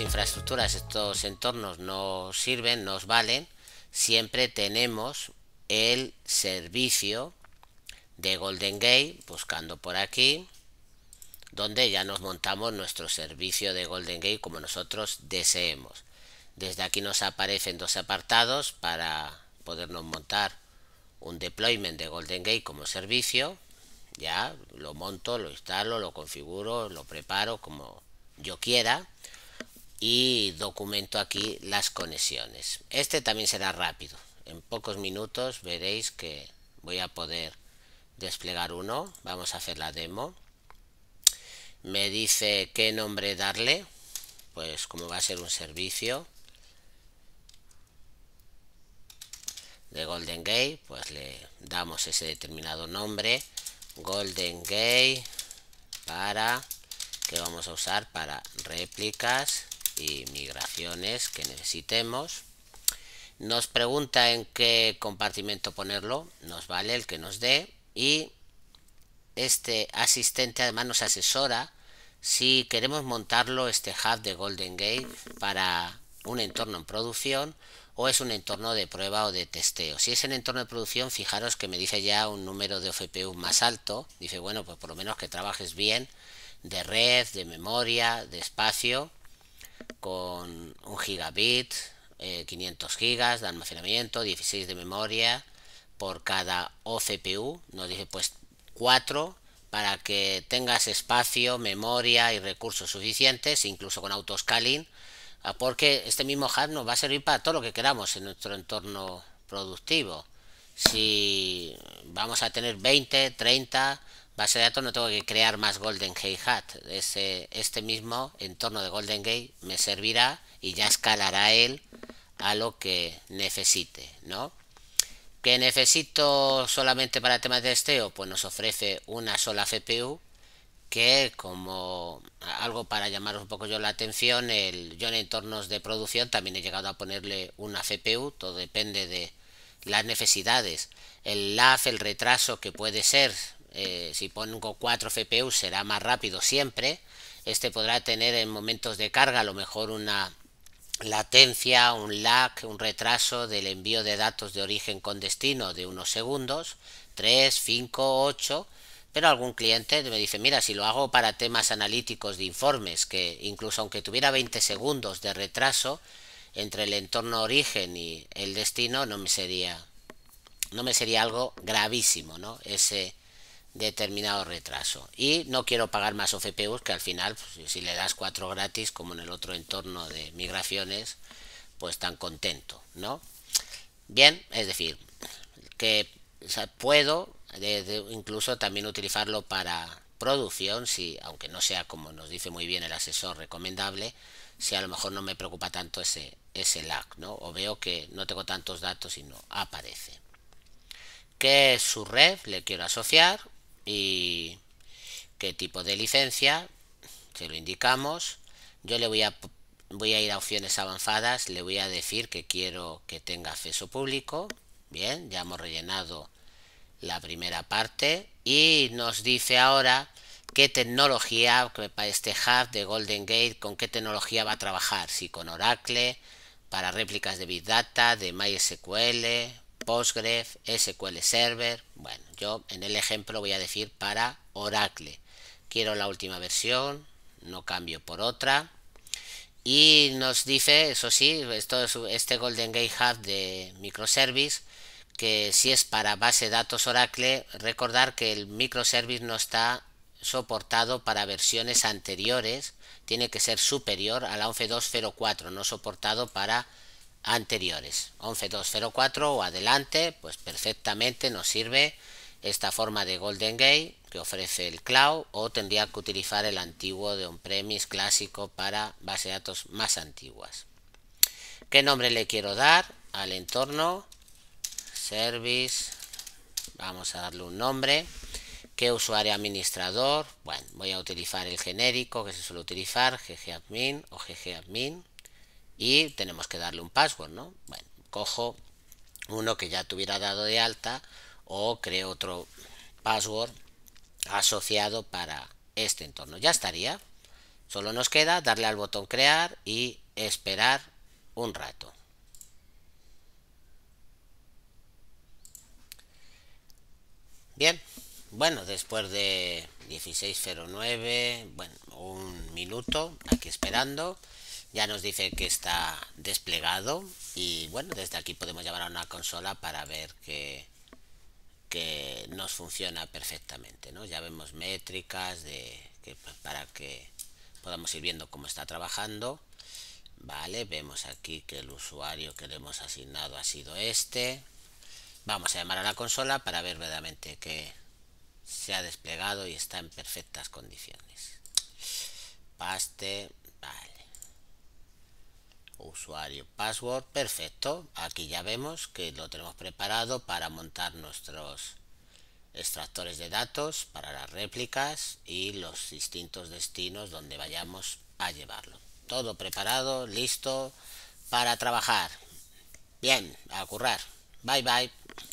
infraestructuras, estos entornos nos sirven, nos valen, siempre tenemos el servicio de Golden Gate, buscando por aquí, donde ya nos montamos nuestro servicio de Golden Gate como nosotros deseemos. Desde aquí nos aparecen dos apartados para podernos montar un deployment de Golden Gate como servicio. Ya lo monto, lo instalo, lo configuro, lo preparo como yo quiera y documento aquí las conexiones. Este también será rápido. En pocos minutos veréis que voy a poder desplegar uno. Vamos a hacer la demo. Me dice qué nombre darle. Pues como va a ser un servicio de Golden Gate, pues le damos ese determinado nombre. Golden Gate para que vamos a usar para réplicas y migraciones que necesitemos. Nos pregunta en qué compartimento ponerlo, nos vale el que nos dé y este asistente además nos asesora si queremos montarlo este hub de Golden Gate para un entorno en producción o es un entorno de prueba o de testeo. Si es en entorno de producción, fijaros que me dice ya un número de FPU más alto. Dice, bueno, pues por lo menos que trabajes bien de red, de memoria, de espacio con un gigabit, 500 eh, gigas de almacenamiento, 16 de memoria por cada OCPU, nos dice pues 4 para que tengas espacio, memoria y recursos suficientes, incluso con autoscaling, ah, porque este mismo hub nos va a servir para todo lo que queramos en nuestro entorno productivo. Si vamos a tener 20, 30 Base de datos no tengo que crear más Golden Gate Hat. Este, este mismo entorno de Golden Gate me servirá y ya escalará él a lo que necesite, ¿no? ¿Que necesito solamente para temas de esteo? Pues nos ofrece una sola CPU que como algo para llamar un poco yo la atención, el, yo en entornos de producción también he llegado a ponerle una CPU, todo depende de las necesidades, el LAF, el retraso que puede ser eh, si pongo 4 FPU será más rápido siempre. Este podrá tener en momentos de carga a lo mejor una latencia, un lag, un retraso del envío de datos de origen con destino de unos segundos, 3, 5, 8, pero algún cliente me dice, mira, si lo hago para temas analíticos de informes, que incluso aunque tuviera 20 segundos de retraso entre el entorno origen y el destino, no me sería, no me sería algo gravísimo, ¿no? Ese, determinado retraso. Y no quiero pagar más OFPUs, que al final, pues, si le das cuatro gratis, como en el otro entorno de migraciones, pues tan contento, ¿no? Bien, es decir, que puedo incluso también utilizarlo para producción, si, aunque no sea como nos dice muy bien el asesor recomendable, si a lo mejor no me preocupa tanto ese, ese lag, ¿no? O veo que no tengo tantos datos y no aparece. que su red le quiero asociar? y qué tipo de licencia, se lo indicamos. Yo le voy a, voy a ir a opciones avanzadas, le voy a decir que quiero que tenga acceso público. Bien, ya hemos rellenado la primera parte y nos dice ahora qué tecnología para este hub de Golden Gate, con qué tecnología va a trabajar, si con Oracle, para réplicas de Big Data, de MySQL, Postgres, SQL Server. Bueno, yo en el ejemplo voy a decir para Oracle. Quiero la última versión, no cambio por otra. Y nos dice, eso sí, esto es este Golden Gate Hub de microservice, que si es para base de datos Oracle, recordar que el microservice no está soportado para versiones anteriores, tiene que ser superior a la 11.204, no soportado para anteriores. 11204 o adelante, pues perfectamente nos sirve esta forma de Golden Gate que ofrece el cloud o tendría que utilizar el antiguo de on premis clásico para base de datos más antiguas. ¿Qué nombre le quiero dar al entorno? Service. Vamos a darle un nombre. ¿Qué usuario administrador? Bueno, voy a utilizar el genérico que se suele utilizar, ggadmin o ggadmin y tenemos que darle un password, ¿no? Bueno, cojo uno que ya tuviera dado de alta o creo otro password asociado para este entorno. Ya estaría. Solo nos queda darle al botón crear y esperar un rato. Bien, bueno, después de 16.09, bueno, un minuto aquí esperando. Ya nos dice que está desplegado y bueno, desde aquí podemos llamar a una consola para ver que, que nos funciona perfectamente. ¿no? Ya vemos métricas de, que, para que podamos ir viendo cómo está trabajando. Vale, vemos aquí que el usuario que le hemos asignado ha sido este. Vamos a llamar a la consola para ver verdaderamente que se ha desplegado y está en perfectas condiciones paste, vale. Usuario, password, perfecto. Aquí ya vemos que lo tenemos preparado para montar nuestros extractores de datos para las réplicas y los distintos destinos donde vayamos a llevarlo. Todo preparado, listo para trabajar. Bien, a currar. Bye bye.